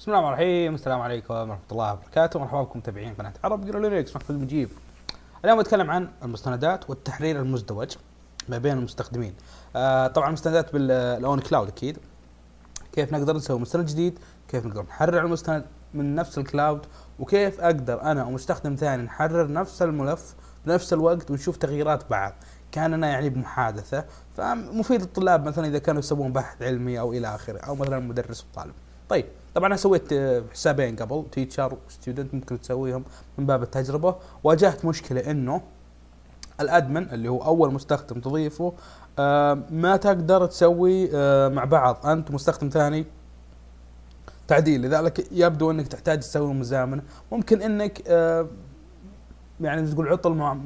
بسم الله الرحمن الرحيم السلام عليكم ورحمه الله وبركاته مرحبا بكم متابعين قناه عرب جيرو لينكس محمود مجيب اليوم بتكلم عن المستندات والتحرير المزدوج ما بين المستخدمين آه طبعا المستندات بالاون كلاود اكيد كيف نقدر نسوي مستند جديد كيف نقدر نحرر المستند من نفس الكلاود وكيف اقدر انا ومستخدم ثاني نحرر نفس الملف بنفس الوقت ونشوف تغييرات بعض كاننا يعني بمحادثه فمفيد للطلاب مثلا اذا كانوا يسوون بحث علمي او الى اخره او مثلا مدرس وطالب طيب طبعا انا سويت آه، حسابين قبل تيتشر وستودنت ممكن تسويهم من باب التجربه واجهت مشكله انه الادمن اللي هو اول مستخدم تضيفه آه، ما تقدر تسوي آه، مع بعض انت مستخدم ثاني تعديل لذلك يبدو انك تحتاج تسوي مزامنه ممكن انك يعني تقول عطل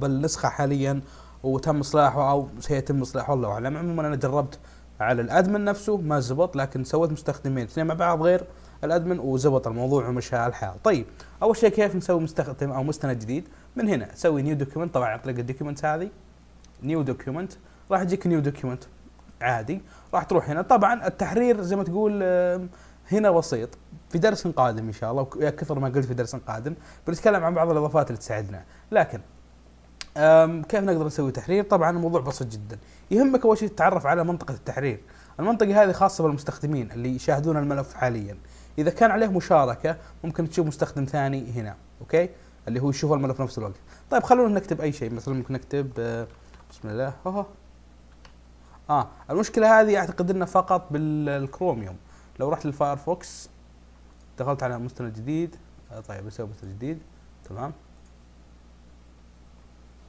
بالنسخه حاليا وتم اصلاحه او سيتم اصلاحه الله اعلم عموما انا جربت على الادمن نفسه ما زبط لكن سويت مستخدمين اثنين مع بعض غير الادمن وزبط الموضوع ومشى الحال طيب اول شيء كيف نسوي مستخدم او مستند جديد من هنا اسوي نيو دوكيومنت طبعا عن طريق الدوكيومنت هذه نيو دوكيومنت راح يجيك نيو دوكيومنت عادي راح تروح هنا طبعا التحرير زي ما تقول هنا بسيط في درس قادم ان شاء الله ويا كثر ما قلت في درس قادم بنتكلم عن بعض الاضافات اللي تساعدنا لكن كيف نقدر نسوي تحرير؟ طبعا الموضوع بسيط جدا، يهمك اول شيء تتعرف على منطقه التحرير، المنطقه هذه خاصه بالمستخدمين اللي يشاهدون الملف حاليا، اذا كان عليه مشاركه ممكن تشوف مستخدم ثاني هنا، اوكي؟ اللي هو يشوف الملف نفس الوقت، طيب خلونا نكتب اي شيء مثلا ممكن نكتب أه، بسم الله أوه. اه المشكله هذه اعتقد انها فقط بالكروميوم، لو رحت للفايرفوكس دخلت على مستند جديد، آه، طيب بسوي مستند جديد، تمام؟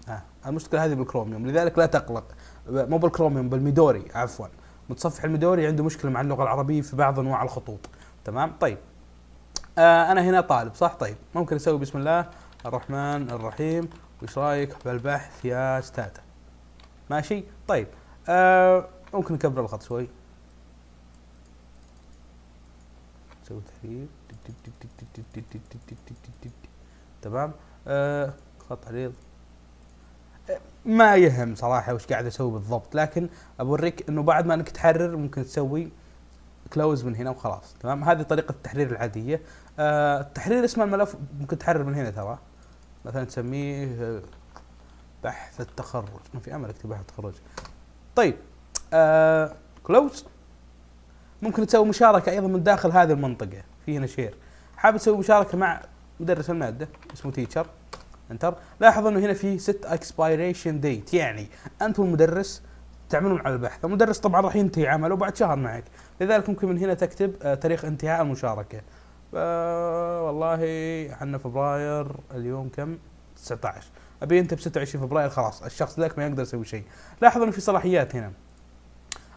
ها المشكله هذه بالكروميوم لذلك لا تقلق مو بالكروميوم بالميدوري عفوا متصفح الميدوري عنده مشكله مع اللغه العربيه في بعض انواع الخطوط تمام طيب آه انا هنا طالب صح طيب ممكن اسوي بسم الله الرحمن الرحيم وش رايك بالبحث يا استاذ ماشي طيب آه ممكن نكبر الخط شوي نسوي تحرير تمام آه خط عريض ما يهم صراحه وش قاعد اسوي بالضبط لكن اوريك انه بعد ما انك تحرر ممكن تسوي كلوز من هنا وخلاص تمام هذه طريقه التحرير العاديه تحرير آه، التحرير اسم الملف ممكن تحرر من هنا ترى مثلا تسميه آه، بحث التخرج ما في امل اكتب بحث التخرج طيب كلوز آه، ممكن تسوي مشاركه ايضا من داخل هذه المنطقه في هنا شير حاب تسوي مشاركه مع مدرس الماده اسمه تيتشر انتر لاحظ انه هنا في ست اكسبيريشن ديت يعني انت والمدرس تعملون على البحث المدرس طبعا راح ينتهي عمله بعد شهر معك لذلك ممكن من هنا تكتب آه، تاريخ انتهاء المشاركه آه، والله احنا فبراير اليوم كم 19 ابي انت ب 26 فبراير خلاص الشخص ذاك ما يقدر يسوي شيء لاحظ انه في صلاحيات هنا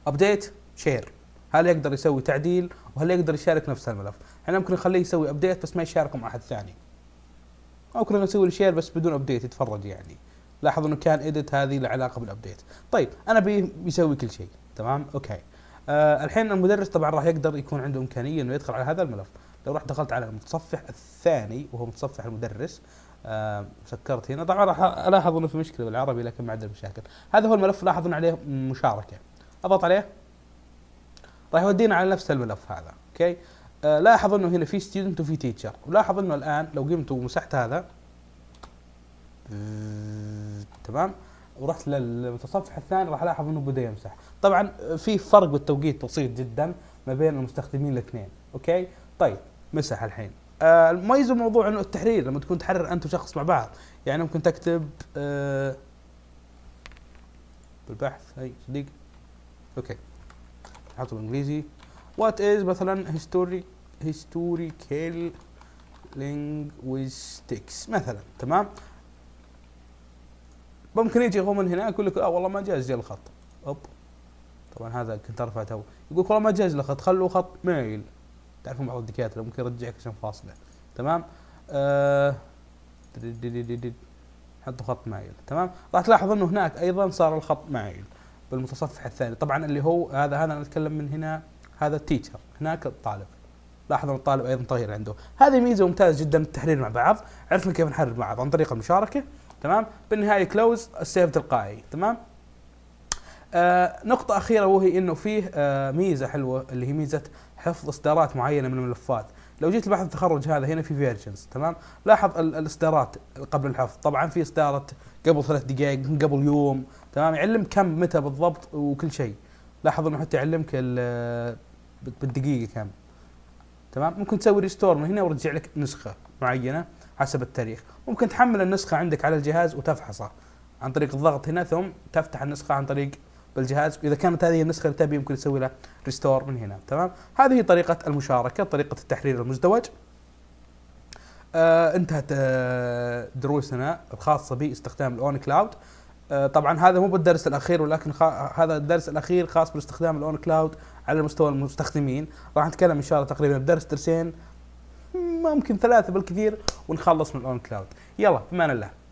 ابديت شير هل يقدر يسوي تعديل وهل يقدر يشارك نفس الملف احنا ممكن نخليه يسوي ابديت بس ما يشاركه مع احد ثاني او كنا نسوي شير بس بدون ابديت يتفرج يعني لاحظ انه كان اديت هذه له علاقه بالابديت طيب انا بيسوي كل شيء تمام اوكي آه الحين المدرس طبعا راح يقدر يكون عنده امكانيه انه يدخل على هذا الملف لو رحت دخلت على المتصفح الثاني وهو متصفح المدرس آه سكرت هنا طبعا راح الاحظ انه في مشكله بالعربي لكن ما عندنا مشاكل هذا هو الملف لاحظ انه عليه مشاركه اضغط عليه راح يودينا على نفس الملف هذا اوكي آه، لاحظ انه هنا في ستودنت وفي تيتشر ولاحظ انه الان لو قمت ومسحت هذا آه، تمام ورحت للمتصفح الثاني راح الاحظ انه بدا يمسح طبعا آه، في فرق بالتوقيت بسيط جدا ما بين المستخدمين الاثنين اوكي طيب مسح الحين المميز الموضوع انه التحرير لما تكون تحرر انت وشخص مع بعض يعني ممكن تكتب بالبحث هي صديق اوكي حطه بالانجليزي وات از مثلا هيستوري historical linguistics مثلا تمام ممكن يجي هو من هنا يقول لك اه والله ما جاز الخط اوب طبعا هذا كنت ارفع تو يقول والله ما جاز الخط خلوا خط ميل تعرفون بعض الدكاتره ممكن يرجعك عشان فاصله تمام ااا آه، حطوا خط مايل تمام راح تلاحظ انه هناك ايضا صار الخط مايل بالمتصفح الثاني طبعا اللي هو هذا هذا انا اتكلم من هنا هذا التيتشر هناك الطالب لاحظ ان الطالب ايضا تغير عنده هذه ميزه ممتازه جدا التحرير مع بعض عرفنا كيف نحرر مع بعض عن طريق المشاركه تمام بالنهايه كلوز السيف تلقائي تمام آه نقطة أخيرة وهي إنه فيه آه ميزة حلوة اللي هي ميزة حفظ إصدارات معينة من الملفات، لو جيت لبحث التخرج هذا هنا في فيرجنز تمام؟ لاحظ الإصدارات قبل الحفظ، طبعا في إصدارة قبل ثلاث دقائق قبل يوم تمام يعلم كم متى بالضبط وكل شيء لاحظ انه حتى يعلمك بالدقيقه كم تمام ممكن تسوي ريستور من هنا ويرجع لك نسخه معينه حسب التاريخ ممكن تحمل النسخه عندك على الجهاز وتفحصها عن طريق الضغط هنا ثم تفتح النسخه عن طريق بالجهاز واذا كانت هذه النسخه اللي تبي يمكن تسوي لها ريستور من هنا تمام هذه طريقه المشاركه طريقه التحرير المزدوج آه انتهت آه دروسنا الخاصه باستخدام الاون كلاود آه، طبعا هذا مو بالدرس الاخير ولكن خ... هذا الدرس الاخير خاص باستخدام الاون كلاود على مستوى المستخدمين راح نتكلم ان شاء الله تقريبا بدرس درسين ممكن ثلاثه بالكثير ونخلص من الاون كلاود يلا بمان الله